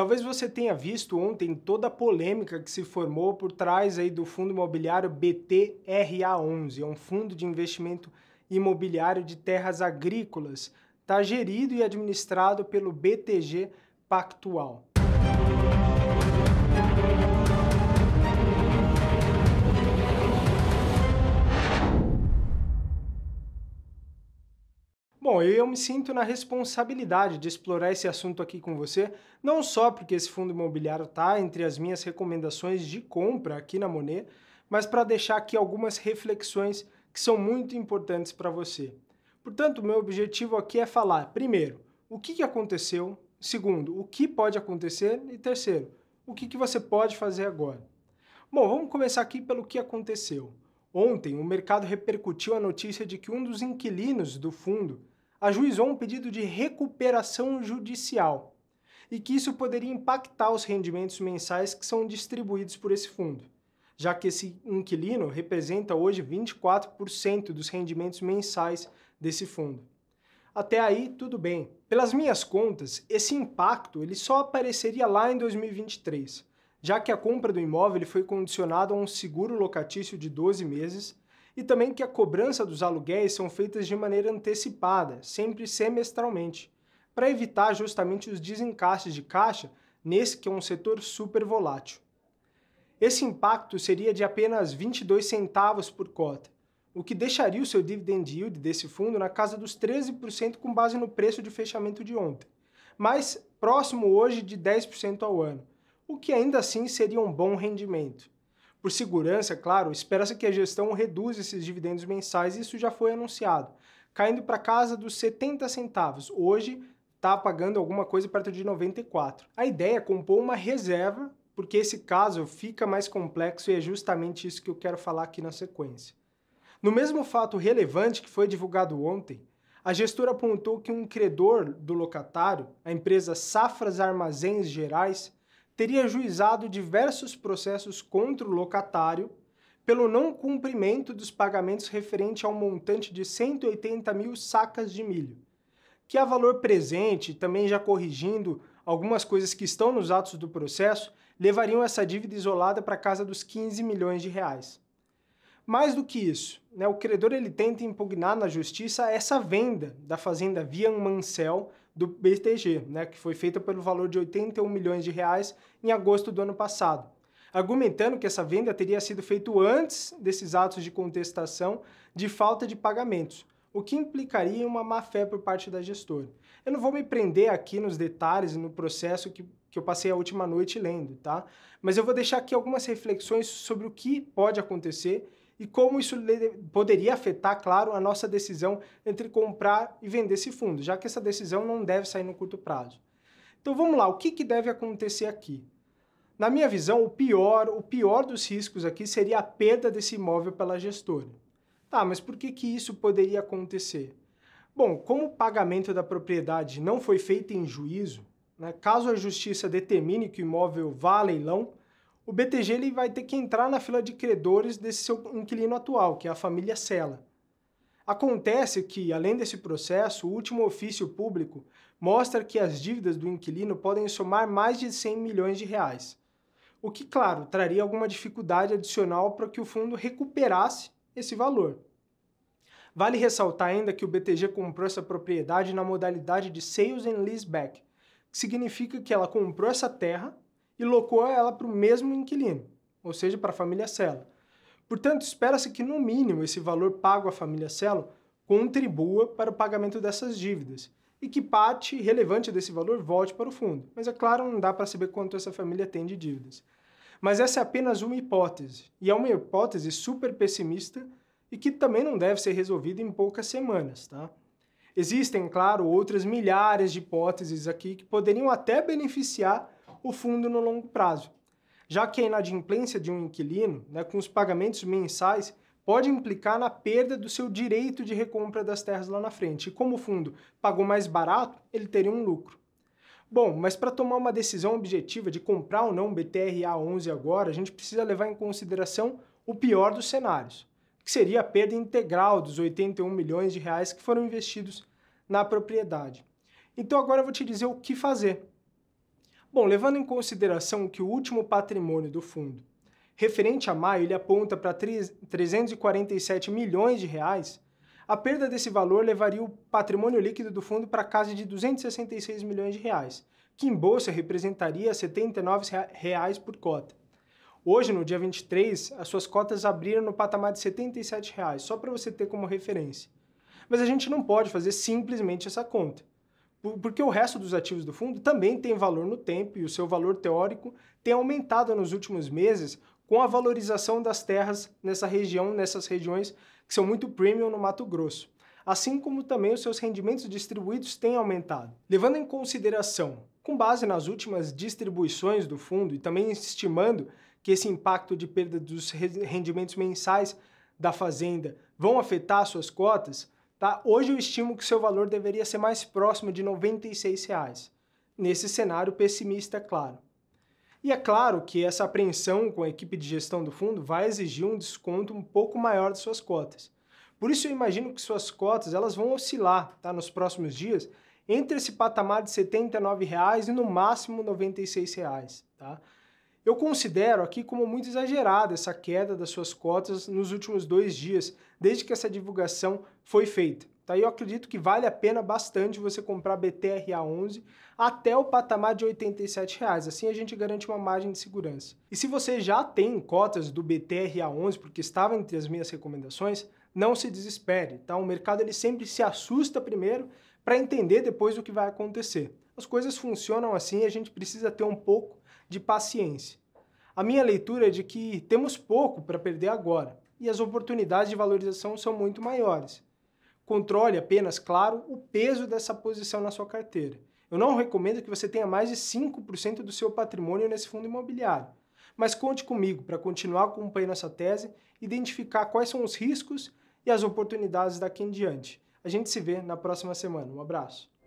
Talvez você tenha visto ontem toda a polêmica que se formou por trás aí do fundo imobiliário BTRA11, é um fundo de investimento imobiliário de terras agrícolas, está gerido e administrado pelo BTG Pactual. Bom, eu me sinto na responsabilidade de explorar esse assunto aqui com você, não só porque esse fundo imobiliário está entre as minhas recomendações de compra aqui na Monet, mas para deixar aqui algumas reflexões que são muito importantes para você. Portanto, meu objetivo aqui é falar, primeiro, o que aconteceu, segundo, o que pode acontecer e terceiro, o que você pode fazer agora. Bom, vamos começar aqui pelo que aconteceu. Ontem, o mercado repercutiu a notícia de que um dos inquilinos do fundo ajuizou um pedido de recuperação judicial e que isso poderia impactar os rendimentos mensais que são distribuídos por esse fundo, já que esse inquilino representa hoje 24% dos rendimentos mensais desse fundo. Até aí, tudo bem. Pelas minhas contas, esse impacto ele só apareceria lá em 2023, já que a compra do imóvel foi condicionada a um seguro locatício de 12 meses e também que a cobrança dos aluguéis são feitas de maneira antecipada, sempre semestralmente, para evitar justamente os desencaixes de caixa nesse que é um setor super volátil. Esse impacto seria de apenas 22 centavos por cota, o que deixaria o seu dividend yield desse fundo na casa dos 13% com base no preço de fechamento de ontem, mas próximo hoje de 10% ao ano, o que ainda assim seria um bom rendimento. Por segurança, claro, espera-se que a gestão reduza esses dividendos mensais, isso já foi anunciado, caindo para casa dos 70 centavos. Hoje está pagando alguma coisa perto de 94. A ideia é compor uma reserva, porque esse caso fica mais complexo e é justamente isso que eu quero falar aqui na sequência. No mesmo fato relevante que foi divulgado ontem, a gestora apontou que um credor do locatário, a empresa Safras Armazéns Gerais, teria juizado diversos processos contra o locatário pelo não cumprimento dos pagamentos referente ao montante de 180 mil sacas de milho, que a valor presente, também já corrigindo algumas coisas que estão nos atos do processo, levariam essa dívida isolada para casa dos 15 milhões de reais. Mais do que isso, né, o credor ele tenta impugnar na justiça essa venda da fazenda Via Mansell do BTG, né, que foi feita pelo valor de 81 milhões de reais em agosto do ano passado, argumentando que essa venda teria sido feita antes desses atos de contestação de falta de pagamentos, o que implicaria uma má-fé por parte da gestora. Eu não vou me prender aqui nos detalhes, no processo que, que eu passei a última noite lendo, tá? Mas eu vou deixar aqui algumas reflexões sobre o que pode acontecer e como isso poderia afetar, claro, a nossa decisão entre comprar e vender esse fundo, já que essa decisão não deve sair no curto prazo. Então vamos lá, o que, que deve acontecer aqui? Na minha visão, o pior, o pior dos riscos aqui seria a perda desse imóvel pela gestora. Tá, mas por que, que isso poderia acontecer? Bom, como o pagamento da propriedade não foi feito em juízo, né, caso a justiça determine que o imóvel vá a leilão, o BTG ele vai ter que entrar na fila de credores desse seu inquilino atual, que é a família Sela. Acontece que, além desse processo, o último ofício público mostra que as dívidas do inquilino podem somar mais de 100 milhões de reais. O que, claro, traria alguma dificuldade adicional para que o fundo recuperasse esse valor. Vale ressaltar ainda que o BTG comprou essa propriedade na modalidade de sales and leaseback, que significa que ela comprou essa terra e locou ela para o mesmo inquilino, ou seja, para a família Cello. Portanto, espera-se que, no mínimo, esse valor pago à família Cello contribua para o pagamento dessas dívidas e que parte relevante desse valor volte para o fundo. Mas, é claro, não dá para saber quanto essa família tem de dívidas. Mas essa é apenas uma hipótese, e é uma hipótese super pessimista e que também não deve ser resolvida em poucas semanas, tá? Existem, claro, outras milhares de hipóteses aqui que poderiam até beneficiar o fundo no longo prazo, já que a inadimplência de um inquilino, né, com os pagamentos mensais, pode implicar na perda do seu direito de recompra das terras lá na frente. E como o fundo pagou mais barato, ele teria um lucro. Bom, mas para tomar uma decisão objetiva de comprar ou não o BTRA11 agora, a gente precisa levar em consideração o pior dos cenários, que seria a perda integral dos 81 milhões de reais que foram investidos na propriedade. Então agora eu vou te dizer o que fazer. Bom, levando em consideração que o último patrimônio do fundo, referente a maio, ele aponta para 347 milhões de reais, a perda desse valor levaria o patrimônio líquido do fundo para casa de 266 milhões de reais, que em bolsa representaria R$ 79 reais por cota. Hoje, no dia 23, as suas cotas abriram no patamar de R$ 77, reais, só para você ter como referência. Mas a gente não pode fazer simplesmente essa conta porque o resto dos ativos do fundo também tem valor no tempo e o seu valor teórico tem aumentado nos últimos meses com a valorização das terras nessa região, nessas regiões que são muito premium no Mato Grosso. Assim como também os seus rendimentos distribuídos têm aumentado. Levando em consideração, com base nas últimas distribuições do fundo e também estimando que esse impacto de perda dos rendimentos mensais da fazenda vão afetar suas cotas, Tá? Hoje eu estimo que seu valor deveria ser mais próximo de R$ 96,00, nesse cenário pessimista, é claro. E é claro que essa apreensão com a equipe de gestão do fundo vai exigir um desconto um pouco maior de suas cotas. Por isso eu imagino que suas cotas elas vão oscilar tá, nos próximos dias entre esse patamar de R$ 79,00 e no máximo R$ 96,00. Tá? Eu considero aqui como muito exagerada essa queda das suas cotas nos últimos dois dias, desde que essa divulgação foi feita. Tá? Eu acredito que vale a pena bastante você comprar BTRA11 até o patamar de R$ 87,00, assim a gente garante uma margem de segurança. E se você já tem cotas do BTRA11, porque estava entre as minhas recomendações, não se desespere, tá? O mercado ele sempre se assusta primeiro para entender depois o que vai acontecer. As coisas funcionam assim, a gente precisa ter um pouco de paciência. A minha leitura é de que temos pouco para perder agora e as oportunidades de valorização são muito maiores. Controle apenas, claro, o peso dessa posição na sua carteira. Eu não recomendo que você tenha mais de 5% do seu patrimônio nesse fundo imobiliário. Mas conte comigo para continuar acompanhando essa tese, identificar quais são os riscos e as oportunidades daqui em diante. A gente se vê na próxima semana. Um abraço.